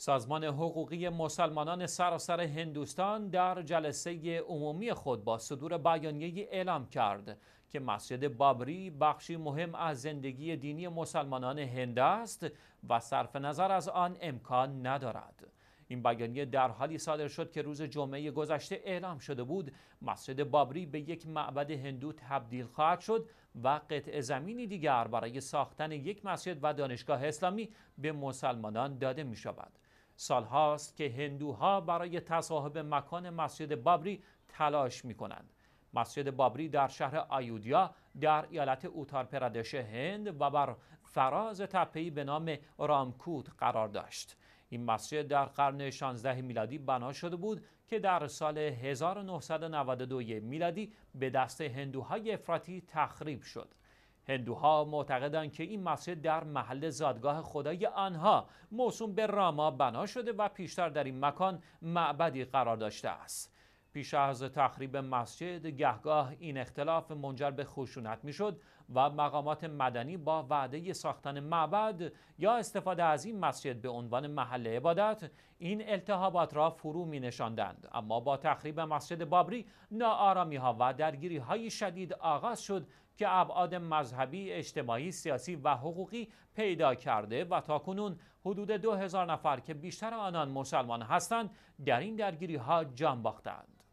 سازمان حقوقی مسلمانان سراسر هندوستان در جلسه عمومی خود با صدور بیانیه اعلام کرد که مسجد بابری بخشی مهم از زندگی دینی مسلمانان هند است و صرف نظر از آن امکان ندارد. این بیانیه در حالی صادر شد که روز جمعه گذشته اعلام شده بود مسجد بابری به یک معبد هندو تبدیل خواهد شد و قطع زمینی دیگر برای ساختن یک مسجد و دانشگاه اسلامی به مسلمانان داده می شود. سالهاست که هندوها برای تصاحب مکان مسجد بابری تلاش می کنند. مسجد بابری در شهر آیودیا در ایالت اوتار پردش هند و بر فراز تپهی به نام رامکوت قرار داشت. این مسجد در قرن 16 میلادی بنا شده بود که در سال 1992 میلادی به دست هندوهای افراطی تخریب شد. هندوها معتقدند که این مسجد در محل زادگاه خدای آنها موسوم به راما بنا شده و پیشتر در این مکان معبدی قرار داشته است پیش از تخریب مسجد گهگاه این اختلاف منجر به خشونت میشد و مقامات مدنی با وعده ساختن معبد یا استفاده از این مسجد به عنوان محل عبادت این التهابات را فرو می نشاندند اما با تخریب مسجد بابری ناآرامی ها و درگیری های شدید آغاز شد که ابعاد مذهبی، اجتماعی، سیاسی و حقوقی پیدا کرده و تا کنون حدود دو هزار نفر که بیشتر آنان مسلمان هستند در این درگیری ها جان باختند.